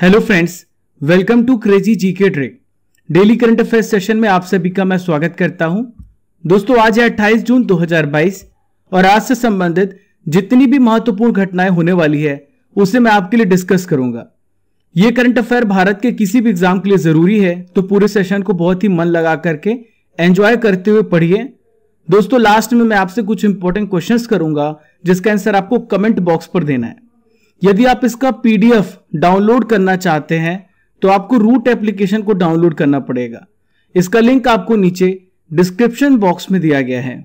hello friends welcome to crazy GK trick daily current affair session में आप सभी का मैं स्वागत करता हूं दोस्तों आज है 28 जून 2022 और आज से संबंधित जितनी भी महत्वपूर्ण घटनाएं होने वाली है उसे मैं आपके लिए डिस्कस करूंगा ये करंट अफेयर भारत के किसी भी एग्जाम के लिए जरूरी है तो पूरे सेशन को बहुत ही मन लगा करके एंजॉय करते हुए पढ़िए दोस्तों लास्ट में मैं आपसे कुछ इंपॉर्टेंट क्वेश्चंस करूंगा जिसका आंसर आपको कमेंट बॉक्स पर देना है यदि आप इसका पीडीएफ डाउनलोड करना चाहते हैं तो आपको रूट एप्लीकेशन को डाउनलोड करना पड़ेगा इसका लिंक आपको नीचे डिस्क्रिप्शन बॉक्स में दिया गया है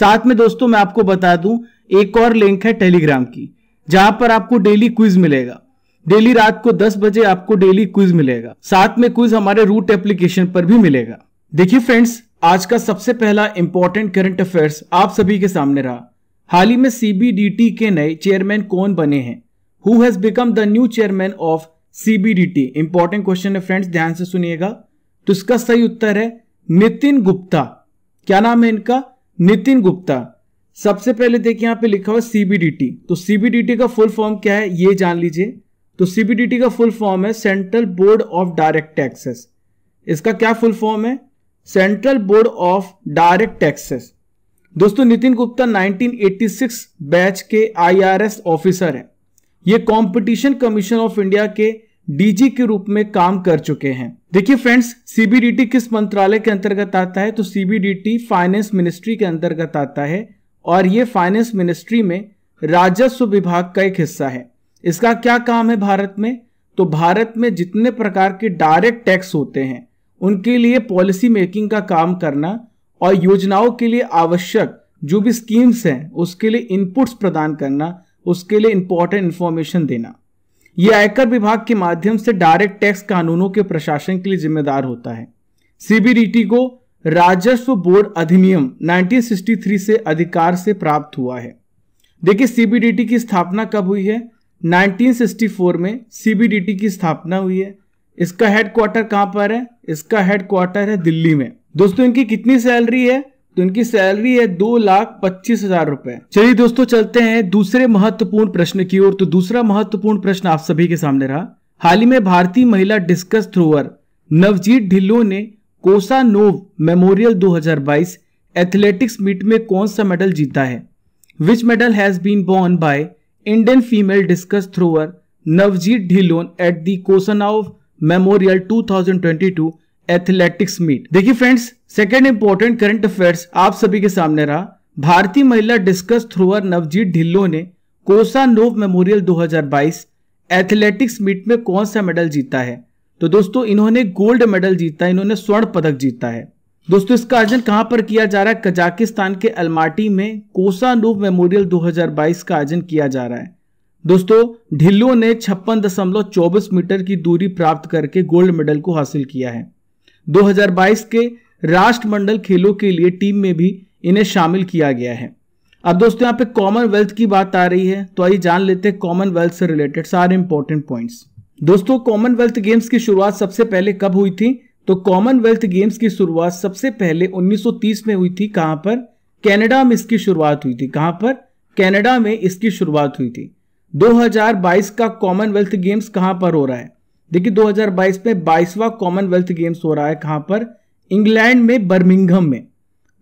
साथ में दोस्तों मैं आपको बता दूं एक और लिंक है टेलीग्राम की जहां पर आपको डेली क्विज मिलेगा डेली रात को 10 बजे आपको डेली क्विज मिलेगा साथ में क्विज हमारे रूट एप्लीकेशन पर भी मिलेगा देखिए फ्रेंड्स आज का सबसे पहला इंपॉर्टेंट करंट अफेयर्स आप सभी के सामने रहा हाल ही में सीबीडीटी के नए चेयरमैन कौन बने हैं who has become the new chairman of CBDT important question है फ्रेंड्स ध्यान से सुनिएगा तो इसका सही उत्तर है नितिन गुप्ता क्या नाम है इनका नितिन गुप्ता सबसे पहले देखिए यहां पे लिखा हुआ सीबीडीटी तो सीबीडीटी का फुल फॉर्म क्या है ये जान लीजिए तो सीबीडीटी का फुल फॉर्म है central board of direct taxes इसका क्या फुल फॉर्म है central board of direct taxes दोस्तों नितिन गुप्ता 1986 बैच के आईआरएस ऑफिसर हैं ये कंपटीशन कमीशन ऑफ इंडिया के डीजी के रूप में काम कर चुके हैं देखिए फ्रेंड्स सीबीडीटी किस मंत्रालय के अंतर्गत आता है तो सीबीडीटी फाइनेंस मिनिस्ट्री के अंतर्गत आता है और ये फाइनेंस मिनिस्ट्री में राजस्व विभाग का एक हिस्सा है इसका क्या काम है भारत में तो भारत में जितने प्रकार के डायरेक्ट टैक्स होते हैं उनके लिए पॉलिसी मेकिंग का काम करना और योजनाओं के लिए आवश्यक जो भी स्कीम्स हैं उसके लिए इनपुट्स प्रदान करना उसके लिए इंपॉर्टेंट इन्फॉर्मेशन देना यह आयकर विभाग के माध्यम से डायरेक्ट टैक्स कानूनों के प्रशासन के लिए जिम्मेदार होता है सीबीडीटी को राजस्व बोर्ड अधिनियम 1963 से अधिकार से प्राप्त हुआ है देखिए सीबीडीटी की स्थापना कब हुई है 1964 में सीबीडीटी की स्थापना हुई है इसका हेडक्वार्टर कहां पर है इसका हेडक्वार्टर है दिल्ली में दोस्तों इनकी कितनी सैलरी है तो इनकी सैलरी है दो लाख पच्चीस हजार रुपए चलिए दोस्तों चलते हैं दूसरे महत्वपूर्ण प्रश्न की ओर तो दूसरा महत्वपूर्ण प्रश्न आप सभी के सामने रहा हाल ही में भारतीय महिला डिस्कस थ्रोअर नवजीत ढिल्लो ने कोसानोव मेमोरियल 2022 एथलेटिक्स मीट में कौन सा मेडल जीता है which medal has been born by Indian female discus thrower Navjeet Dhillon at the Kosanov memorial 2022 athletics meet देखिए friends second important current affairs आप सभी के सामने रहा भारतीय महिला डिस्कस थ्रोअर नवजीत ढिल्लो ने कोसा नोव मेमोरियल 2022 एथलेटिक्स मीट में कौन सा मेडल जीता है तो दोस्तों इन्होंने गोल्ड मेडल जीता इन्होंने स्वर्ण पदक जीता है दोस्तों इसका आयोजन कहां पर किया जा रहा है कजाकिस्तान के अल्माटी में कोसा नोव मेमोरियल 2022 का आयोजन किया जा रहा है दोस्तों ढिल्लो ने छप्पन मीटर की दूरी प्राप्त करके गोल्ड मेडल को हासिल किया है 2022 के राष्ट्रमंडल खेलों के लिए टीम में भी इन्हें शामिल किया गया है अब दोस्तों यहाँ पे कॉमनवेल्थ की बात आ रही है तो आइए जान लेते हैं कॉमनवेल्थ से रिलेटेड सारे इंपॉर्टेंट पॉइंट्स दोस्तों कॉमनवेल्थ गेम्स की शुरुआत सबसे पहले कब हुई थी तो कॉमनवेल्थ गेम्स की शुरुआत सबसे पहले 1930 में हुई थी कहां पर कनाडा में इसकी शुरुआत हुई थी कहां पर कनाडा में इसकी शुरुआत हुई थी 2022 का कॉमनवेल्थ गेम्स कहां पर हो रहा है देखिए 2022 में बाईसवा कॉमनवेल्थ गेम्स हो रहा है कहां पर इंग्लैंड में बर्मिंगहम में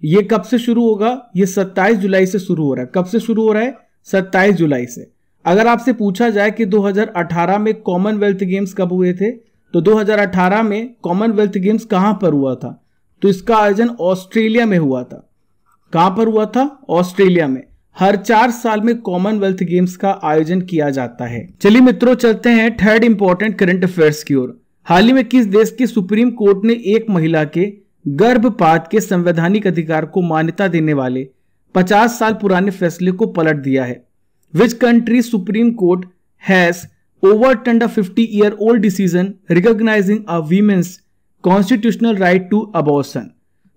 ये कब से शुरू होगा ये 27 जुलाई से शुरू हो रहा है कब से शुरू हो रहा है 27 जुलाई से अगर आपसे पूछा जाए कि 2018 में कॉमनवेल्थ गेम्स कब हुए थे तो 2018 में कॉमनवेल्थ गेम्स कहां पर हुआ था तो इसका आयोजन ऑस्ट्रेलिया में हुआ था कहां पर हुआ था ऑस्ट्रेलिया में हर चार साल में कॉमनवेल्थ गेम्स का आयोजन किया जाता है चलिए मित्रों चलते हैं थर्ड इंपॉर्टेंट करंट अफेयर्स की ओर हाल ही में किस देश की सुप्रीम कोर्ट ने एक महिला के गर्भपात के संवैधानिक अधिकार को मान्यता देने वाले 50 साल पुराने फैसले को पलट दिया है which country supreme court has overturn a fifty year old decision recognizing a women's constitutional right to abortion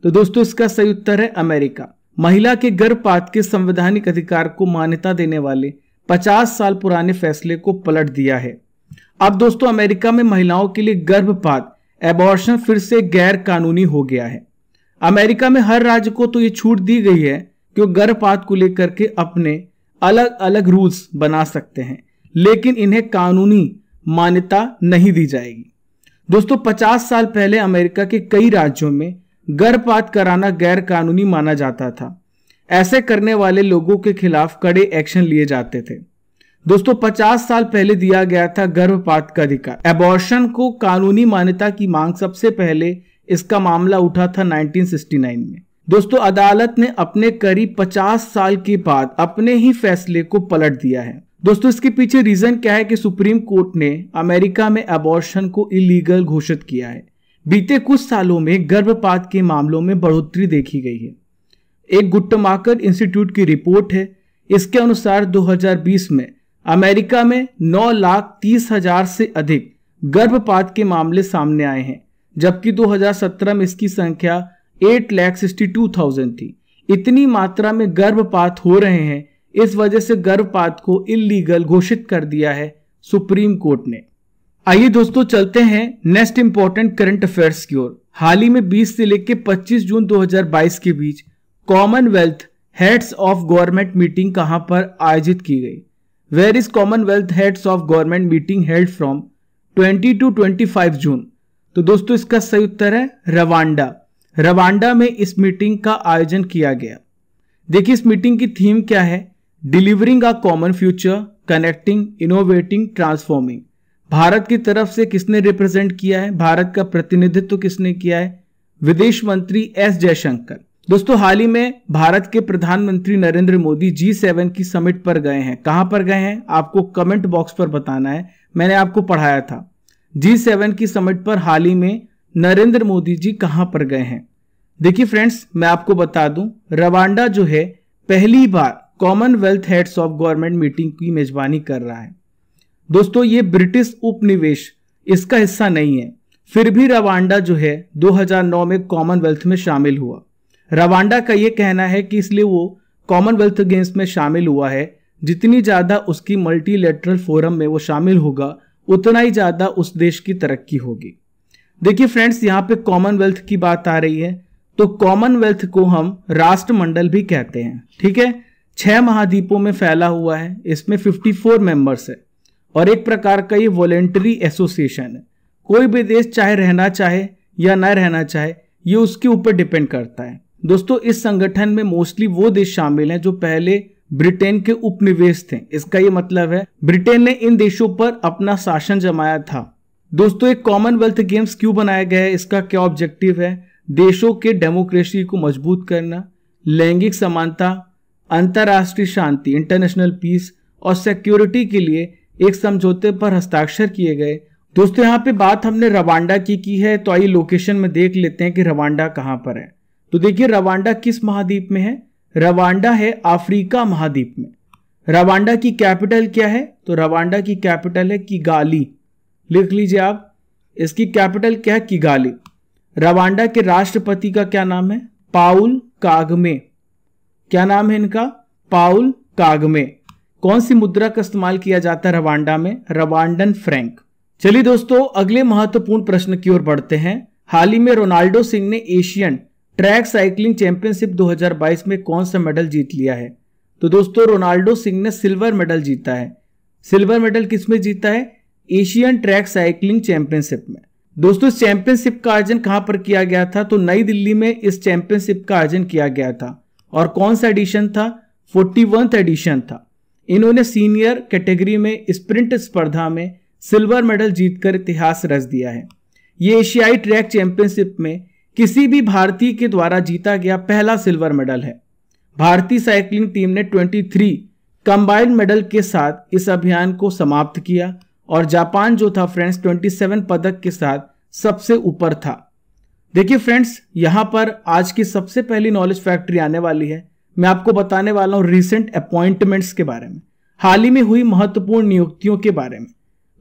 तो दोस्तों इसका सही उत्तर है अमेरिका महिला के गर्भपात के संवैधानिक अधिकार को मान्यता देने वाले 50 साल पुराने फैसले को पलट दिया है अब दोस्तों अमेरिका में महिलाओं के लिए गर्भपात एबॉर्शन फिर से गैर कानूनी हो गया है अमेरिका में हर राज्य को तो ये छूट दी गई है कि वो गर्भपात को लेकर के अपने अलग अलग रूल्स बना सकते हैं लेकिन इन्हें कानूनी मान्यता नहीं दी जाएगी दोस्तों 50 साल पहले अमेरिका के कई राज्यों में गर्भपात कराना गैर कानूनी माना जाता था ऐसे करने वाले लोगों के खिलाफ कड़े एक्शन लिए जाते थे दोस्तों पचास साल पहले दिया गया था गर्भपात का अधिकार एबॉर्शन को कानूनी मान्यता की मांग सबसे पहले इसका मामला उठा था 1969 में दोस्तों अदालत ने अपने करीब 50 साल के बाद अपने ही फैसले को पलट दिया है दोस्तों इसके पीछे रीजन क्या है कि सुप्रीम कोर्ट ने अमेरिका में अबॉर्शन को इलीगल घोषित किया है बीते कुछ सालों में गर्भपात के मामलों में बढ़ोतरी देखी गई है एक गुट्टमाकर इंस्टीट्यूट की रिपोर्ट है इसके अनुसार 2020 में अमेरिका में नौ लाख तीस हजार से अधिक गर्भपात के मामले सामने आए हैं जबकि 2017 में इसकी संख्या eight lakh sixty two thousand थी इतनी मात्रा में गर्भपात हो रहे हैं इस वजह से गर्भपात को इलीगल घोषित कर दिया है सुप्रीम कोर्ट ने आइए दोस्तों चलते हैं नेक्स्ट इंपॉर्टेंट करंट अफेयर्स की ओर हाल ही में 20 से लेकर 25 जून 2022 के बीच Commonwealth heads of government meeting कहां पर आयोजित की गई where is Commonwealth heads of government meeting held from 20 to 25 June तो दोस्तों इसका सही उत्तर है रवांडा रवांडा में इस मीटिंग का आयोजन किया गया देखिए इस मीटिंग की थीम क्या है delivering a common future connecting innovating transforming Bharat की तरफ से किसने रिप्रेजेंट किया है भारत का प्रतिनिधित्व किसने किया है विदेश मंत्री एस जयशंकर दोस्तों हाल ही में भारत के प्रधानमंत्री नरेंद्र मोदी जी सेवन की समिट पर गए हैं कहां पर गए हैं आपको कमेंट बॉक्स पर बताना है मैंने आपको पढ़ाया था जी सेवन की समिट पर हाल ही में नरेंद्र मोदी जी कहां पर गए हैं देखिए फ्रेंड्स मैं आपको बता दूं रवांडा जो है पहली बार Commonwealth heads of government meeting की मेजबानी कर रहा है दोस्तों ये ब्रिटिश उपनिवेश इसका हिस्सा नहीं है फिर भी रवांडा जो है 2009 में कॉमनवेल्थ में शामिल हुआ रवांडा का ये कहना है कि इसलिए वो कॉमनवेल्थ गेम्स में शामिल हुआ है जितनी ज़्यादा उसकी मल्टीलेटरल फोरम में वो शामिल होगा उतना ही ज़्यादा उस देश की तरक्की होगी देखिए फ्रेंड्स यहाँ पे कॉमनवेल्थ की बात आ रही है तो कॉमनवेल्थ को हम राष्ट्रमंडल भी कहते हैं ठीक है छह महाद्वीपों में फैला हुआ है इसमें 54 मेंबर्स है और एक प्रकार का ये वॉलेंट्री एसोसिएशन है कोई भी देश चाहे रहना चाहे या ना रहना चाहे ये उसके ऊपर डिपेंड करता है दोस्तों इस संगठन में मोस्टली वो देश शामिल हैं जो पहले ब्रिटेन के उपनिवेश थे इसका ये मतलब है ब्रिटेन ने इन देशों पर अपना शासन जमाया था दोस्तों एक कॉमनवेल्थ गेम्स क्यों बनाया गया है इसका क्या ऑब्जेक्टिव है देशों के डेमोक्रेसी को मजबूत करना लैंगिक समानता अंतर्राष्ट्रीय शांति इंटरनेशनल पीस और सिक्योरिटी के लिए एक समझौते पर हस्ताक्षर किए गए दोस्तों यहाँ पे बात हमने रवांडा की की है तो आइए लोकेशन में देख लेते हैं कि रवांडा कहाँ पर है तो देखिए रवांडा किस महाद्वीप में है रवांडा है अफ्रीका महाद्वीप में रवांडा की कैपिटल क्या है तो रवांडा की कैपिटल है किगाली लिख लीजिए आप इसकी कैपिटल क्या है किगाली रवांडा के राष्ट्रपति का क्या नाम है पाउल कागमे क्या नाम है इनका पाउल कागमे कौन सी मुद्रा का इस्तेमाल किया जाता है रवांडा में रवांडन फ्रैंक चलिए दोस्तों अगले महत्वपूर्ण प्रश्न की ओर बढ़ते हैं हाल ही में रोनाल्डो सिंह ने एशियन ट्रैक साइकिलिंग चैंपियनशिप 2022 में कौन सा मेडल जीत लिया है तो दोस्तों रोनाल्डो सिंह ने सिल्वर मेडल जीता है सिल्वर मेडल किसमें जीता है एशियन ट्रैक साइकिलिंग चैंपियनशिप में दोस्तों इस चैंपियनशिप का आयोजन कहां पर किया गया था तो नई दिल्ली में इस चैंपियनशिप का आयोजन किया गया था और कौन सा एडिशन था फोर्टी एडिशन था इन्होंने सीनियर कैटेगरी में स्प्रिंट स्पर्धा में सिल्वर मेडल जीतकर इतिहास रच दिया है ये एशियाई ट्रैक चैंपियनशिप में किसी भी भारतीय के द्वारा जीता गया पहला सिल्वर मेडल है भारतीय साइकिलिंग टीम ने 23 कंबाइंड मेडल के साथ इस अभियान को समाप्त किया और जापान जो था फ्रेंड्स 27 पदक के साथ सबसे ऊपर था देखिए फ्रेंड्स यहां पर आज की सबसे पहली नॉलेज फैक्ट्री आने वाली है मैं आपको बताने वाला हूं रिसेंट अपॉइंटमेंट्स के बारे में हाल ही में हुई महत्वपूर्ण नियुक्तियों के बारे में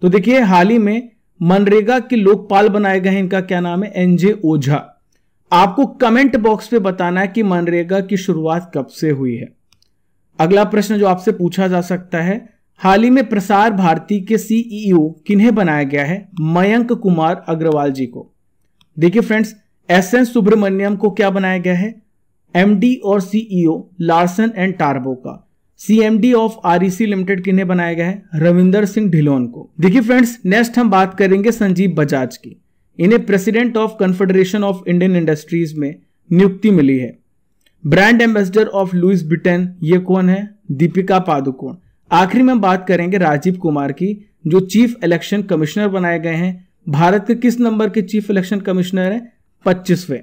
तो देखिए हाल ही में मनरेगा के लोकपाल बनाए गए इनका क्या नाम है एनजे ओझा आपको कमेंट बॉक्स पे बताना है कि मनरेगा की शुरुआत कब से हुई है अगला प्रश्न जो आपसे पूछा जा सकता है हाल ही में प्रसार भारती के सीईओ e किन्हें बनाया गया है मयंक कुमार अग्रवाल जी को देखिए फ्रेंड्स एस एन सुब्रमण्यम को क्या बनाया गया है एमडी और सीईओ लार्सन एंड टार्बो का सीएमडी ऑफ आरईसी लिमिटेड किन्हें बनाया गया है रविंदर सिंह ढिलोन को देखिए फ्रेंड्स नेक्स्ट हम बात करेंगे संजीव बजाज की इन्हें president of confederation of Indian industries में नियुक्ति मिली है brand ambassador of Louis Britain ये कौन है दीपिका पादुकोण आखिरी में हम बात करेंगे राजीव कुमार की जो चीफ इलेक्शन कमिश्नर बनाए गए हैं भारत के किस नंबर के चीफ इलेक्शन कमिश्नर हैं पच्चीसवें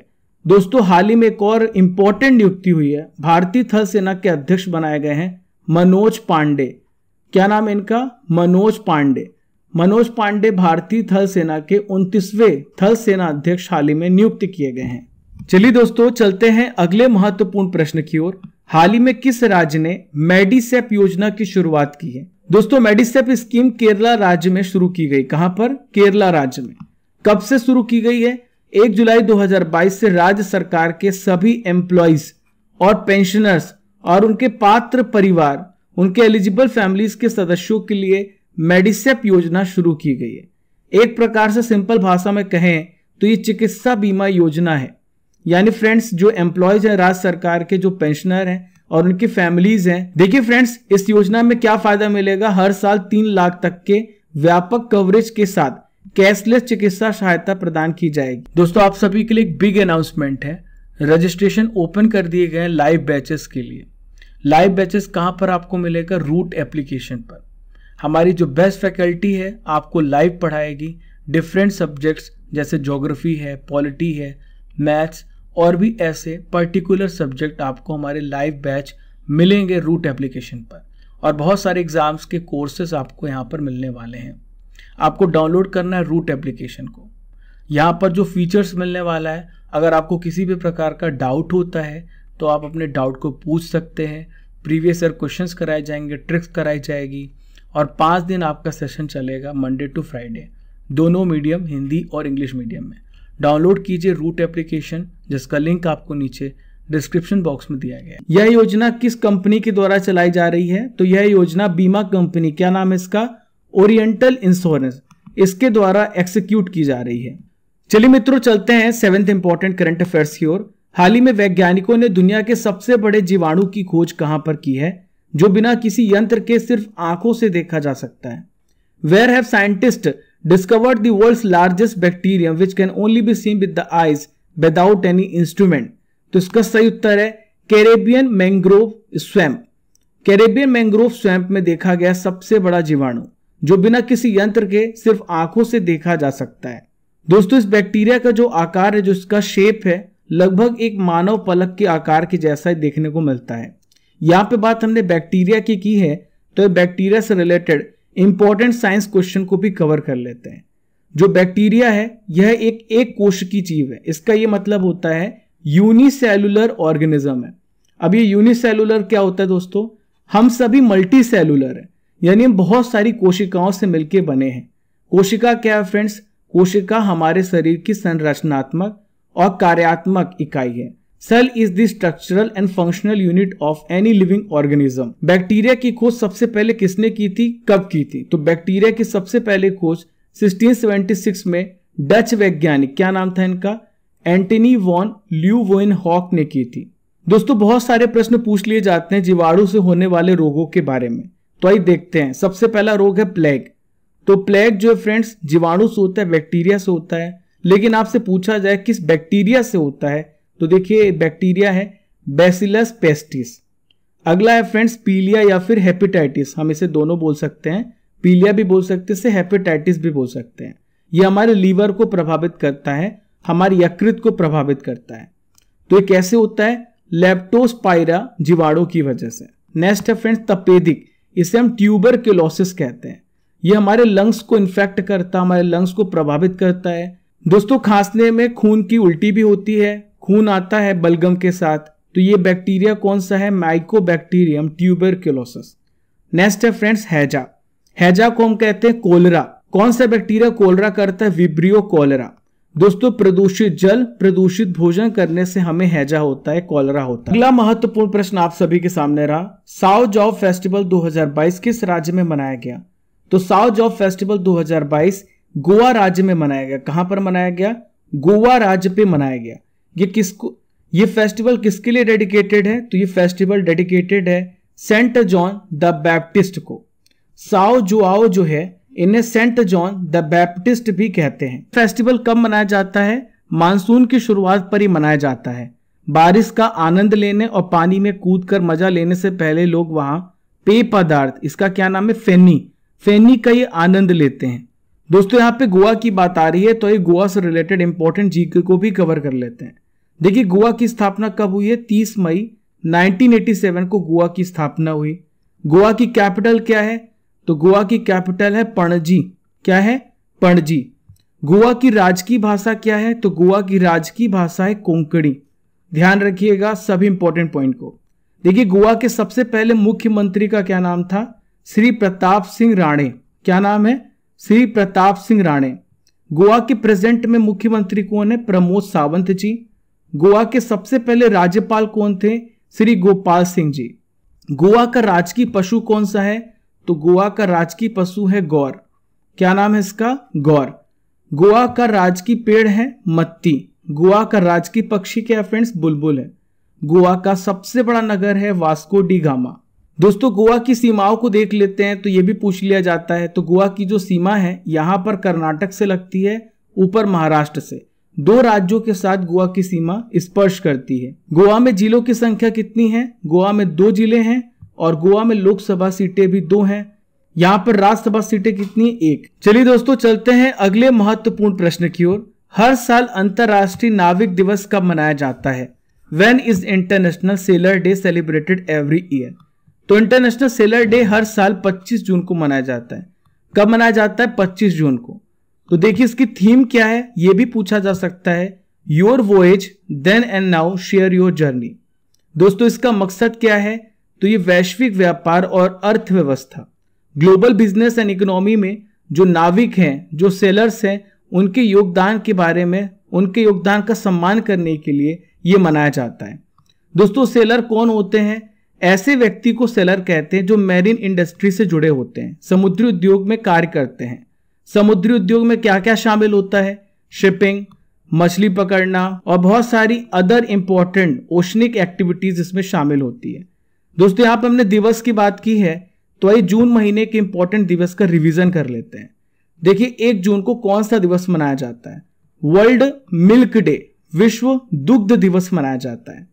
दोस्तों हाल ही में एक और इम्पोर्टेंट नियुक्ति हुई है भारतीय थल सेना के अध्यक्ष बनाए गए हैं मनोज पांडे क्या नाम इनका मनोज पांडे मनोज पांडे भारतीय थल सेना के उन्तीसवे थल सेना अध्यक्ष हाल ही में नियुक्त किए गए हैं चलिए दोस्तों चलते हैं अगले महत्वपूर्ण प्रश्न की ओर हाल ही में किस राज्य ने मेडिसेप योजना की शुरुआत की है दोस्तों मेडिसेप स्कीम केरला राज्य में शुरू की गई कहां पर केरला राज्य में कब से शुरू की गई है एक जुलाई 2022 से राज्य सरकार के सभी एम्प्लॉयज और पेंशनर्स और उनके पात्र परिवार उनके एलिजिबल फैमिलीज के सदस्यों के लिए मेडिसेप योजना शुरू की गई है एक प्रकार से सिंपल भाषा में कहें तो ये चिकित्सा बीमा योजना है यानी फ्रेंड्स जो एम्प्लॉयज हैं राज्य सरकार के जो पेंशनर हैं और उनकी फैमिलीज हैं देखिए फ्रेंड्स इस योजना में क्या फायदा मिलेगा हर साल तीन लाख तक के व्यापक कवरेज के साथ कैशलेस चिकित्सा सहायता प्रदान की जाएगी दोस्तों आप सभी के लिए एक बिग अनाउंसमेंट है रजिस्ट्रेशन ओपन कर दिए गए लाइव बैचेस के लिए लाइव बैचेस कहाँ पर आपको मिलेगा रूट एप्लीकेशन पर हमारी जो बेस्ट फैकल्टी है आपको लाइव पढ़ाएगी डिफरेंट सब्जेक्ट्स जैसे जोग्राफी है पॉलिटी है मैथ्स और भी ऐसे पर्टिकुलर सब्जेक्ट आपको हमारे लाइव बैच मिलेंगे रूट एप्लीकेशन पर और बहुत सारे एग्ज़ाम्स के कोर्सेज आपको यहाँ पर मिलने वाले हैं आपको डाउनलोड करना है रूट एप्लीकेशन को यहाँ पर जो फीचर्स मिलने वाला है अगर आपको किसी भी प्रकार का डाउट होता है तो आप अपने डाउट को पूछ सकते हैं प्रीवियस ईयर क्वेश्चन कराए जाएंगे ट्रिक्स कराई जाएगी और पाँच दिन आपका सेशन चलेगा मंडे टू फ्राइडे दोनों मीडियम हिंदी और इंग्लिश मीडियम में डाउनलोड कीजिए रूट एप्लीकेशन जिसका लिंक आपको नीचे डिस्क्रिप्शन बॉक्स में दिया गया यह योजना किस कंपनी के द्वारा चलाई जा रही है तो यह योजना बीमा कंपनी क्या नाम है इसका ओरिएंटल इंश्योरेंस इसके द्वारा एक्सिक्यूट की जा रही है चलिए मित्रों चलते हैं सेवेंथ इंपॉर्टेंट करंट अफेयर्स की ओर हाल ही में वैज्ञानिकों ने दुनिया के सबसे बड़े जीवाणु की खोज कहां पर की है जो बिना किसी यंत्र के सिर्फ आंखों से देखा जा सकता है where have scientist discovered the world's largest bacterium which can only be seen with the eyes without any instrument तो इसका सही उत्तर है Caribbean mangrove swamp Caribbean mangrove swamp में देखा गया सबसे बड़ा जीवाणु जो बिना किसी यंत्र के सिर्फ आंखों से देखा जा सकता है दोस्तों इस बैक्टीरिया का जो आकार है जो इसका शेप है लगभग एक मानव पलक के आकार के जैसा ही देखने को मिलता है यहाँ पे बात हमने बैक्टीरिया की की है तो बैक्टीरिया से रिलेटेड इंपॉर्टेंट साइंस क्वेश्चन को भी कवर कर लेते हैं जो बैक्टीरिया है यह एक एक कोश की जीव है इसका ये मतलब होता है यूनिसेलुलर ऑर्गेनिज्म है अब ये यूनिसेलुलर क्या होता है दोस्तों हम सभी मल्टी सेलुलर है यानी हम बहुत सारी कोशिकाओं से मिलकर बने हैं कोशिका क्या है फ्रेंड्स कोशिका हमारे शरीर की संरचनात्मक और कार्यात्मक इकाई है cell is the structural and functional unit of any living organism bacteria की खोज सबसे पहले किसने की थी कब की थी तो बैक्टीरिया की सबसे पहले खोज 1676 में डच वैज्ञानिक क्या नाम था इनका एंटनी वॉन वोइन हॉक ने की थी दोस्तों बहुत सारे प्रश्न पूछ लिए जाते हैं जीवाणु से होने वाले रोगों के बारे में तो आइए देखते हैं सबसे पहला रोग है प्लेग तो प्लेग जो है फ्रेंड्स जीवाणु से होता है बैक्टीरिया से होता है लेकिन आपसे पूछा जाए किस बैक्टीरिया से होता है तो देखिए बैक्टीरिया है बेसिलस पेस्टिस अगला है फ्रेंड्स पीलिया या फिर हेपेटाइटिस हम इसे दोनों बोल सकते हैं पीलिया भी बोल सकते हैं हेपेटाइटिस भी बोल सकते हैं ये हमारे लीवर को प्रभावित करता है हमारे यकृत को प्रभावित करता है तो ये कैसे होता है लेप्टोस्पायरा जीवाणु की वजह से नेक्स्ट है फ्रेंड्स तपेदिक इसे हम ट्यूबर क्यूलोसिस कहते हैं ये हमारे लंग्स को इन्फेक्ट करता है हमारे लंग्स को प्रभावित करता है दोस्तों खांसने में खून की उल्टी भी होती है खून आता है बलगम के साथ तो ये बैक्टीरिया कौन सा है ट्यूबर ट्यूबरक्यूलोसिस नेक्स्ट है फ्रेंड्स हैजा हैजा को हम कहते हैं कोलरा कौन सा बैक्टीरिया कोलरा करता है विब्रियो कोलरा दोस्तों प्रदूषित जल प्रदूषित भोजन करने से हमें हैजा होता है कॉलरा होता है अगला महत्वपूर्ण प्रश्न आप सभी के सामने रहा साओ जॉब फेस्टिवल 2022 किस राज्य में मनाया गया तो साओ जॉब फेस्टिवल 2022 गोवा राज्य में मनाया गया कहां पर मनाया गया गोवा राज्य पे मनाया गया ये किसको ये फेस्टिवल किसके लिए डेडिकेटेड है तो ये फेस्टिवल डेडिकेटेड है सेंट जॉन द बैप्टिस्ट को साओ जुआओ जो है इन्हें सेंट जॉन द बैप्टिस्ट भी कहते हैं फेस्टिवल कब मनाया जाता है मानसून की शुरुआत पर ही मनाया जाता है बारिश का आनंद लेने और पानी में कूद कर मजा लेने से पहले लोग वहां पेय पदार्थ इसका क्या नाम है फेनी फेनी का ये आनंद लेते हैं दोस्तों यहाँ पे गोवा की बात आ रही है तो ये गोवा से रिलेटेड इंपॉर्टेंट जीके को भी कवर कर लेते हैं देखिए गोवा की स्थापना कब हुई है 30 मई 1987 को गोवा की स्थापना हुई गोवा की कैपिटल क्या है तो गोवा की कैपिटल है पणजी क्या है पणजी गोवा की राजकीय भाषा क्या है तो गोवा की राजकीय भाषा है कोंकणी ध्यान रखिएगा सभी इंपॉर्टेंट पॉइंट को देखिए गोवा के सबसे पहले मुख्यमंत्री का क्या नाम था श्री प्रताप सिंह राणे क्या नाम है श्री प्रताप सिंह राणे गोवा के प्रेजेंट में मुख्यमंत्री कौन है प्रमोद सावंत जी गोवा के सबसे पहले राज्यपाल कौन थे श्री गोपाल सिंह जी गोवा का राजकीय पशु कौन सा है तो गोवा का राजकीय पशु है गौर क्या नाम है इसका गौर गोवा का राजकीय पेड़ है मत्ती गोवा का राजकीय पक्षी क्या है फ्रेंड्स बुलबुल है गोवा का सबसे बड़ा नगर है वास्को डी गामा दोस्तों गोवा की सीमाओं को देख लेते हैं तो ये भी पूछ लिया जाता है तो गोवा की जो सीमा है यहाँ पर कर्नाटक से लगती है ऊपर महाराष्ट्र से दो राज्यों के साथ गोवा की सीमा स्पर्श करती है गोवा में जिलों की संख्या कितनी है गोवा में दो जिले हैं और गोवा में लोकसभा सीटें भी दो हैं यहाँ पर राज्यसभा सीटें कितनी एक चलिए दोस्तों चलते हैं अगले महत्वपूर्ण प्रश्न की ओर हर साल अंतर्राष्ट्रीय नाविक दिवस कब मनाया जाता है when is international sailor day celebrated every year तो इंटरनेशनल सेलर डे हर साल 25 जून को मनाया जाता है कब मनाया जाता है 25 जून को तो देखिए इसकी थीम क्या है ये भी पूछा जा सकता है your voyage then and now share your journey दोस्तों इसका मकसद क्या है तो ये वैश्विक व्यापार और अर्थव्यवस्था ग्लोबल बिजनेस एंड इकोनॉमी में जो नाविक हैं जो सेलर्स हैं उनके योगदान के बारे में उनके योगदान का सम्मान करने के लिए ये मनाया जाता है दोस्तों सेलर कौन होते हैं ऐसे व्यक्ति को सेलर कहते हैं जो मैरीन इंडस्ट्री से जुड़े होते हैं समुद्री उद्योग में कार्य करते हैं समुद्री उद्योग में क्या क्या शामिल होता है शिपिंग मछली पकड़ना और बहुत सारी अदर इंपॉर्टेंट ओशनिक एक्टिविटीज इसमें शामिल होती है दोस्तों यहां पर हमने दिवस की बात की है तो आइए जून महीने के इंपॉर्टेंट दिवस का रिवीजन कर लेते हैं देखिए एक जून को कौन सा दिवस मनाया जाता है वर्ल्ड मिल्क डे विश्व दुग्ध दिवस मनाया जाता है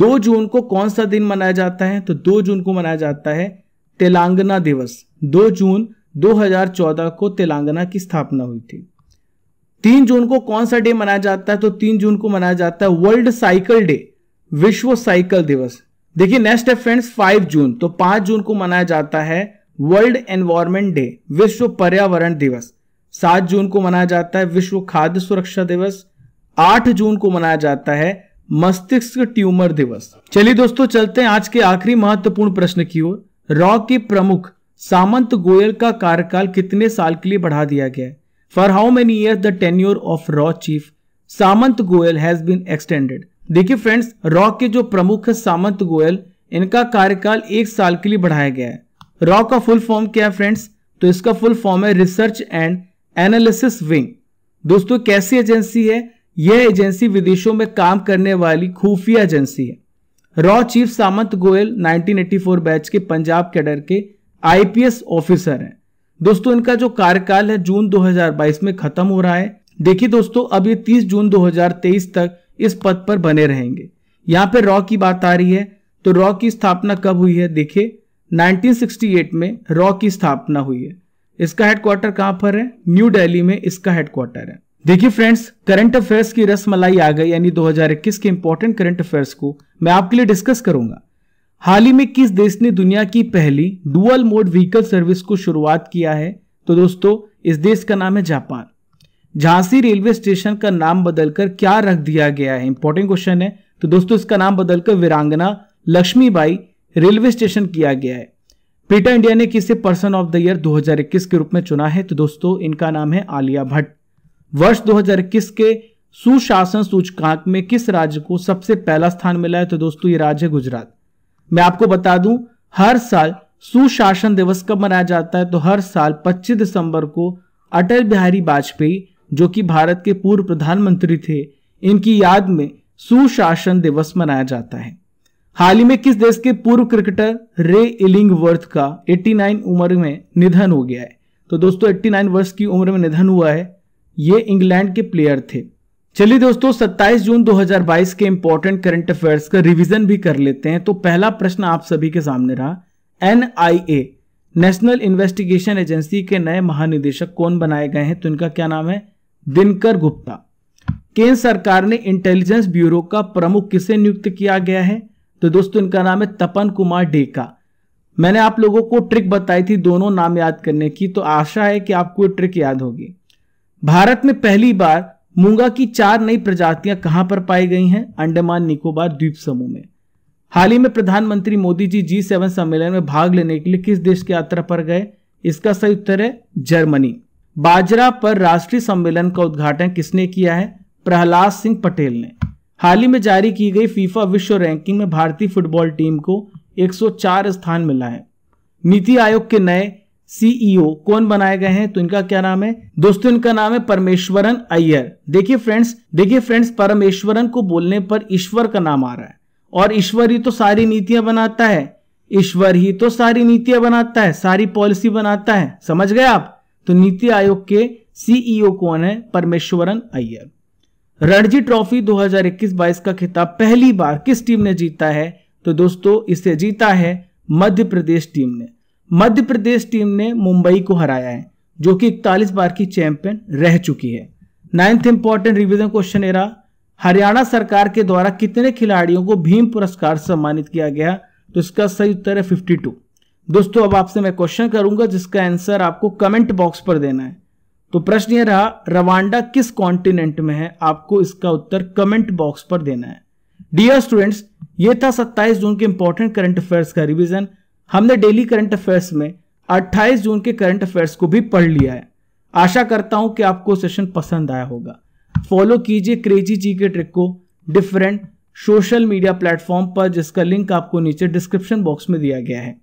दो जून को कौन सा दिन मनाया जाता है तो दो जून को मनाया जाता है तेलंगाना दिवस दो जून 2014 को तेलंगाना की स्थापना हुई थी तीन जून को कौन सा डे मनाया जाता है तो तीन जून को मनाया जाता है वर्ल्ड साइकिल डे विश्व साइकिल दिवस देखिए नेक्स्ट है फ्रेंड्स 5 जून तो 5 जून को मनाया जाता है वर्ल्ड एनवायरमेंट डे विश्व पर्यावरण दिवस 7 जून को मनाया जाता है विश्व खाद्य सुरक्षा दिवस 8 जून को मनाया जाता है मस्तिष्क ट्यूमर दिवस चलिए दोस्तों चलते हैं आज के आखिरी महत्वपूर्ण प्रश्न की ओर रॉ के प्रमुख सामंत गोयल का कार्यकाल कितने साल के लिए बढ़ा दिया गया for how many year the tenure of रॉ chief Samant Goel has been extended देखिए फ्रेंड्स रॉ के जो प्रमुख है सामंत गोयल इनका कार्यकाल एक साल के लिए बढ़ाया गया है रॉ का फुल फॉर्म क्या है फ्रेंड्स तो इसका फुल फॉर्म है रिसर्च एंड एनालिसिस विंग दोस्तों कैसी एजेंसी है यह एजेंसी विदेशों में काम करने वाली खुफिया एजेंसी है रॉ चीफ सामंत गोयल 1984 बैच के पंजाब कैडर के आईपीएस ऑफिसर हैं दोस्तों इनका जो कार्यकाल है जून 2022 में खत्म हो रहा है देखिए दोस्तों अब ये 30 जून 2023 तक इस पद पर बने रहेंगे यहां पे रॉ की बात आ रही है तो रॉ की स्थापना कब हुई है देखिए 1968 में रॉ की स्थापना हुई है इसका हेडक्वार्टर कहां पर है न्यू दिल्ली में इसका हेडक्वार्टर है देखिए फ्रेंड्स करंट अफेयर्स की रसमलाई आ गई यानी 2021 के इंपॉर्टेंट करंट अफेयर्स को मैं आपके लिए डिस्कस करूंगा हाल ही में किस देश ने दुनिया की पहली डुअल मोड व्हीकल सर्विस को शुरुआत किया है तो दोस्तों इस देश का नाम है जापान झांसी रेलवे स्टेशन का नाम बदलकर क्या रख दिया गया है इंपॉर्टेंट क्वेश्चन है तो दोस्तों इसका नाम बदलकर वीरांगना लक्ष्मीबाई रेलवे स्टेशन किया गया है पीटा इंडिया ने किसे पर्सन ऑफ द ईयर 2021 के रूप में चुना है तो दोस्तों इनका नाम है आलिया भट्ट वर्ष 2021 के सुशासन सूचकांक में किस राज्य को सबसे पहला स्थान मिला है तो दोस्तों ये राज्य है गुजरात मैं आपको बता दूं हर साल सुशासन दिवस कब मनाया जाता है तो हर साल 25 दिसंबर को अटल बिहारी वाजपेयी जो कि भारत के पूर्व प्रधानमंत्री थे इनकी याद में सुशासन दिवस मनाया जाता है हाल ही में किस देश के पूर्व क्रिकेटर रे इलिंग वर्थ का 89 उम्र में निधन हो गया है तो दोस्तों 89 वर्ष की उम्र में निधन हुआ है ये इंग्लैंड के प्लेयर थे चलिए दोस्तों 27 जून 2022 के इंपॉर्टेंट करंट अफेयर्स का रिवीजन भी कर लेते हैं तो पहला प्रश्न आप सभी के सामने रहा एन नेशनल इन्वेस्टिगेशन एजेंसी के नए महानिदेशक कौन बनाए गए हैं तो इनका क्या नाम है दिनकर गुप्ता केंद्र सरकार ने इंटेलिजेंस ब्यूरो का प्रमुख किसे नियुक्त किया गया है तो दोस्तों इनका नाम है तपन कुमार डेका मैंने आप लोगों को ट्रिक बताई थी दोनों नाम याद करने की तो आशा है कि आपको ट्रिक याद होगी भारत में पहली बार मूंगा की चार नई प्रजातियां कहां पर पाई गई हैं अंडमान निकोबार द्वीप समूह में हाल ही में प्रधानमंत्री मोदी जी जी सेवन सम्मेलन में भाग लेने के लिए किस देश की यात्रा पर गए इसका सही उत्तर है जर्मनी बाजरा पर राष्ट्रीय सम्मेलन का उद्घाटन किसने किया है प्रहलाद सिंह पटेल ने हाल ही में जारी की गई फीफा विश्व रैंकिंग में भारतीय फुटबॉल टीम को 104 स्थान मिला है नीति आयोग के नए सीईओ कौन बनाए गए हैं तो इनका क्या नाम है दोस्तों इनका नाम है परमेश्वरन अय्यर देखिए फ्रेंड्स देखिए फ्रेंड्स परमेश्वरन को बोलने पर ईश्वर का नाम आ रहा है और ईश्वर ही तो सारी नीतियां बनाता है ईश्वर ही तो सारी नीतियां बनाता है सारी पॉलिसी बनाता है समझ गए आप तो नीति आयोग के सीईओ e कौन है परमेश्वरन अय्यर रणजी ट्रॉफी 2021-22 का खिताब पहली बार किस टीम ने जीता है तो दोस्तों इसे जीता है मध्य प्रदेश टीम ने मध्य प्रदेश टीम ने मुंबई को हराया है जो कि इकतालीस बार की चैंपियन रह चुकी है नाइन्थ इंपॉर्टेंट रिविजन क्वेश्चन एरा हरियाणा सरकार के द्वारा कितने खिलाड़ियों को भीम पुरस्कार सम्मानित किया गया तो इसका सही उत्तर है 52 दोस्तों अब आपसे मैं क्वेश्चन करूंगा जिसका आंसर आपको कमेंट बॉक्स पर देना है तो प्रश्न यह रहा रवांडा किस कॉन्टिनेंट में है आपको इसका उत्तर कमेंट बॉक्स पर देना है डियर स्टूडेंट्स ये था 27 जून के इंपॉर्टेंट करंट अफेयर्स का रिवीजन हमने डेली करंट अफेयर्स में 28 जून के करंट अफेयर्स को भी पढ़ लिया है आशा करता हूं कि आपको सेशन पसंद आया होगा फॉलो कीजिए क्रेजी जी के ट्रिक को डिफरेंट सोशल मीडिया प्लेटफॉर्म पर जिसका लिंक आपको नीचे डिस्क्रिप्शन बॉक्स में दिया गया है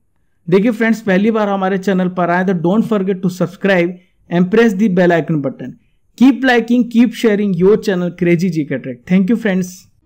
देखिए फ्रेंड्स पहली बार हमारे चैनल पर आए तो don't forget to subscribe and press the bell icon button keep liking keep sharing your channel crazy ji का ट्रैक थैंक यू फ्रेंड्स